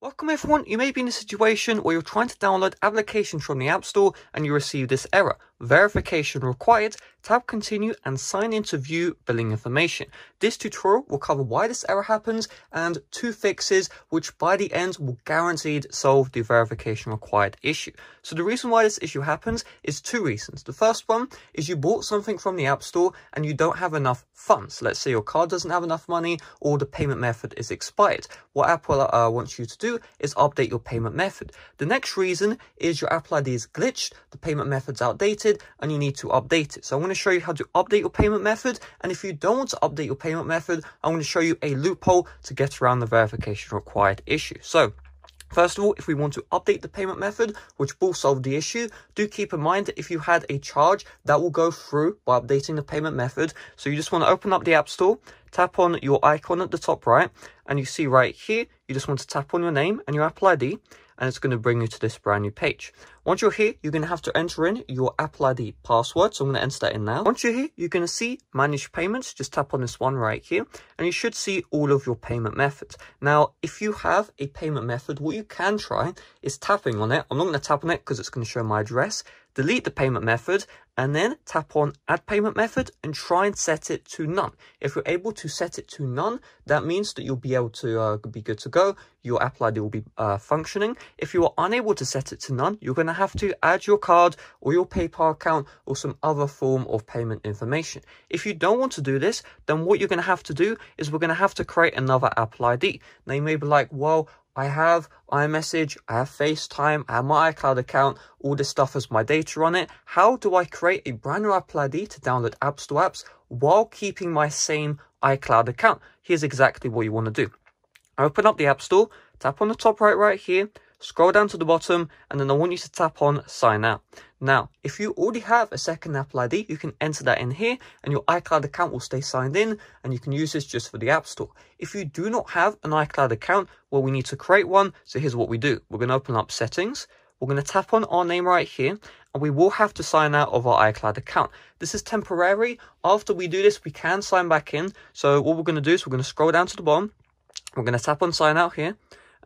Welcome everyone, you may be in a situation where you're trying to download applications from the App Store and you receive this error. Verification required, Tap continue and sign in to view billing information. This tutorial will cover why this error happens and two fixes which by the end will guaranteed solve the verification required issue. So the reason why this issue happens is two reasons. The first one is you bought something from the App Store and you don't have enough funds. Let's say your card doesn't have enough money or the payment method is expired. What Apple uh, wants you to do is update your payment method. The next reason is your Apple ID is glitched, the payment method's outdated, created and you need to update it. So I'm going to show you how to update your payment method. And if you don't want to update your payment method, I'm going to show you a loophole to get around the verification required issue. So First of all, if we want to update the payment method, which will solve the issue, do keep in mind that if you had a charge, that will go through by updating the payment method. So you just want to open up the App Store, tap on your icon at the top right, and you see right here, you just want to tap on your name and your Apple ID and it's going to bring you to this brand new page. Once you're here, you're going to have to enter in your Apple ID password. So I'm going to enter that in now. Once you're here, you're going to see manage payments. Just tap on this one right here and you should see all of your payment methods. Now, if you have a payment method, what you can try is tapping on it. I'm not going to tap on it because it's going to show my address delete the payment method and then tap on add payment method and try and set it to none. If you're able to set it to none, that means that you'll be able to uh, be good to go. Your Apple ID will be uh, functioning. If you are unable to set it to none, you're going to have to add your card or your PayPal account or some other form of payment information. If you don't want to do this, then what you're going to have to do is we're going to have to create another Apple ID. Now you may be like, well, I have iMessage, I have FaceTime, I have my iCloud account, all this stuff has my data on it. How do I create a brand new Apple ID to download App Store apps while keeping my same iCloud account? Here's exactly what you want to do. I open up the App Store, tap on the top right right here, Scroll down to the bottom and then I want you to tap on sign out. Now, if you already have a second Apple ID, you can enter that in here and your iCloud account will stay signed in and you can use this just for the App Store. If you do not have an iCloud account, well, we need to create one. So here's what we do. We're going to open up settings. We're going to tap on our name right here and we will have to sign out of our iCloud account. This is temporary. After we do this, we can sign back in. So what we're going to do is we're going to scroll down to the bottom. We're going to tap on sign out here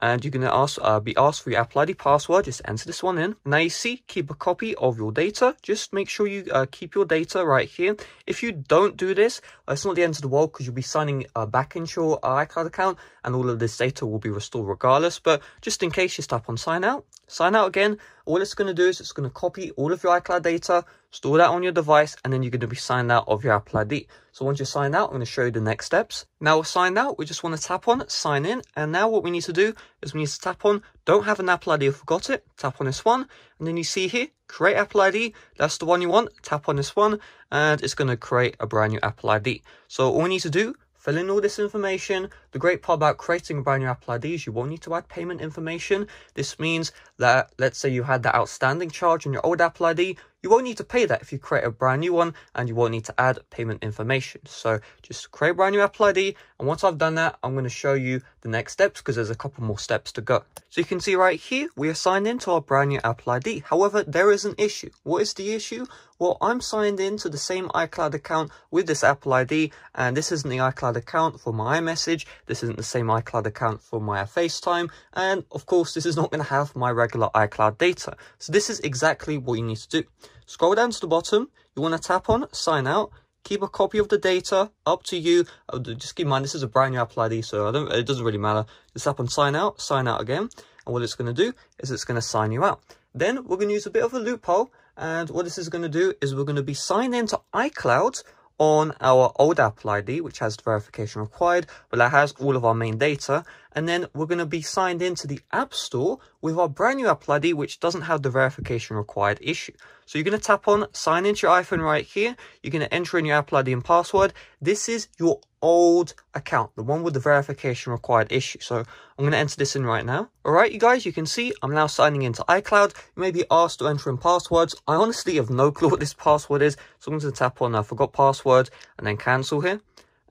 and you're going to ask, uh, be asked for your Apple ID password. Just enter this one in. Now you see, keep a copy of your data. Just make sure you uh, keep your data right here. If you don't do this, uh, it's not the end of the world because you'll be signing uh, back into your iCloud account and all of this data will be restored regardless. But just in case, just tap on sign out Sign out again. All it's going to do is it's going to copy all of your iCloud data, store that on your device, and then you're going to be signed out of your Apple ID. So once you're signed out, I'm going to show you the next steps. Now we're signed out, we just want to tap on sign in. And now what we need to do is we need to tap on don't have an Apple ID or forgot it. Tap on this one. And then you see here, create Apple ID. That's the one you want. Tap on this one and it's going to create a brand new Apple ID. So all we need to do Fill in all this information. The great part about creating a brand new Apple ID is you won't need to add payment information. This means that, let's say you had that outstanding charge on your old Apple ID, you won't need to pay that if you create a brand new one and you won't need to add payment information. So just create a brand new Apple ID. And once I've done that, I'm going to show you the next steps because there's a couple more steps to go. So you can see right here, we are signed into our brand new Apple ID. However, there is an issue. What is the issue? Well, I'm signed into the same iCloud account with this Apple ID, and this isn't the iCloud account for my iMessage. This isn't the same iCloud account for my FaceTime. And of course, this is not going to have my regular iCloud data. So this is exactly what you need to do. Scroll down to the bottom. You want to tap on sign out. Keep a copy of the data up to you. Oh, just keep in mind, this is a brand new Apple ID, so it doesn't really matter. Just tap on sign out, sign out again. And what it's going to do is it's going to sign you out. Then we're going to use a bit of a loophole. And what this is going to do is we're going to be signed into iCloud on our old Apple ID, which has the verification required, but that has all of our main data and then we're going to be signed into the App Store with our brand new Apple ID, which doesn't have the verification required issue. So you're going to tap on sign into your iPhone right here. You're going to enter in your Apple ID and password. This is your old account, the one with the verification required issue. So I'm going to enter this in right now. All right, you guys, you can see I'm now signing into iCloud. You may be asked to enter in passwords. I honestly have no clue what this password is. So I'm going to tap on I forgot password and then cancel here.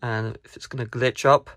And if it's going to glitch up,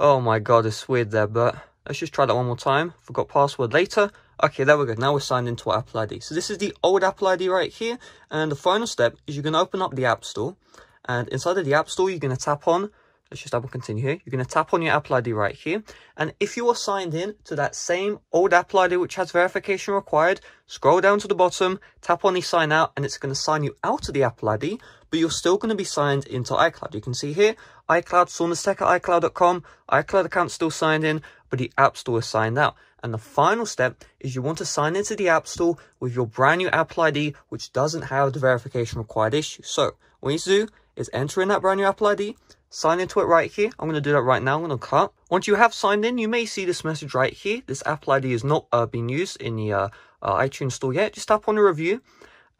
Oh my god, it's weird there, but let's just try that one more time. Forgot password later. Okay, there we go. Now we're signed into our Apple ID. So this is the old Apple ID right here. And the final step is you're going to open up the App Store. And inside of the App Store, you're going to tap on let's just double continue here. You're going to tap on your Apple ID right here. And if you are signed in to that same old Apple ID, which has verification required, scroll down to the bottom, tap on the sign out, and it's going to sign you out of the Apple ID but you're still going to be signed into iCloud. You can see here, iCloud, saunderstech at iCloud.com, iCloud account still signed in, but the App Store is signed out. And the final step is you want to sign into the App Store with your brand new Apple ID, which doesn't have the verification required issue. So what you need to do is enter in that brand new Apple ID, sign into it right here. I'm going to do that right now. I'm going to cut. Once you have signed in, you may see this message right here. This Apple ID is not uh, being used in the uh, uh, iTunes store yet. Just tap on the review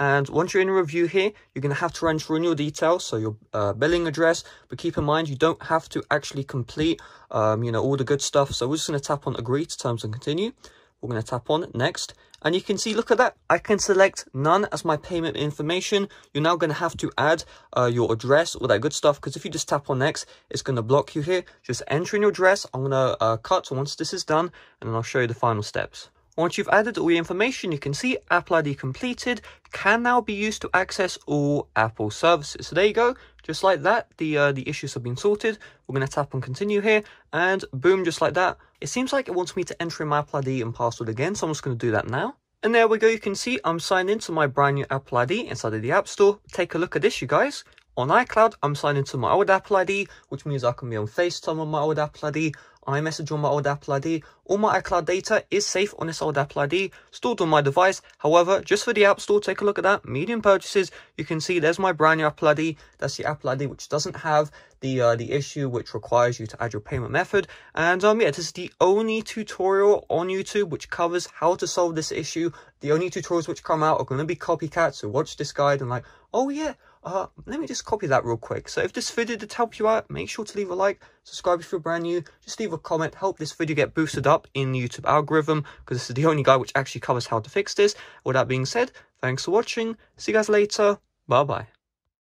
and once you're in a review here, you're going to have to enter in your details, so your uh, billing address. But keep in mind, you don't have to actually complete, um, you know, all the good stuff. So we're just going to tap on agree to terms and continue. We're going to tap on next. And you can see, look at that. I can select none as my payment information. You're now going to have to add uh, your address, all that good stuff. Because if you just tap on next, it's going to block you here. Just enter in your address. I'm going to uh, cut once this is done. And then I'll show you the final steps. Once you've added all your information, you can see Apple ID completed can now be used to access all Apple services. So there you go, just like that, the uh, the issues have been sorted. We're gonna tap on continue here, and boom, just like that. It seems like it wants me to enter in my Apple ID and password again, so I'm just gonna do that now. And there we go, you can see I'm signed into my brand new Apple ID inside of the App Store. Take a look at this, you guys. On iCloud, I'm signed into my old Apple ID, which means I can be on FaceTime on my old Apple ID iMessage on my old Apple ID. All my iCloud data is safe on this old Apple ID, stored on my device. However, just for the App Store, take a look at that. Medium purchases, you can see there's my brand new Apple ID. That's the Apple ID which doesn't have the uh, the issue which requires you to add your payment method. And um, yeah, this is the only tutorial on YouTube which covers how to solve this issue. The only tutorials which come out are going to be copycats. So watch this guide and like, oh yeah, uh, let me just copy that real quick. So if this video did help you out, make sure to leave a like, subscribe if you're brand new, just leave a comment, help this video get boosted up in the YouTube algorithm, because this is the only guy which actually covers how to fix this. With that being said, thanks for watching, see you guys later, bye bye.